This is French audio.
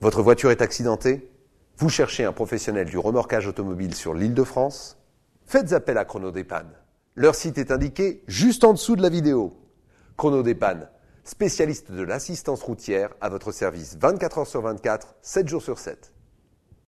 Votre voiture est accidentée Vous cherchez un professionnel du remorquage automobile sur l'île de France Faites appel à Chronodépanne. Leur site est indiqué juste en dessous de la vidéo. Chronodépanne, spécialiste de l'assistance routière à votre service 24 heures sur 24, 7 jours sur 7.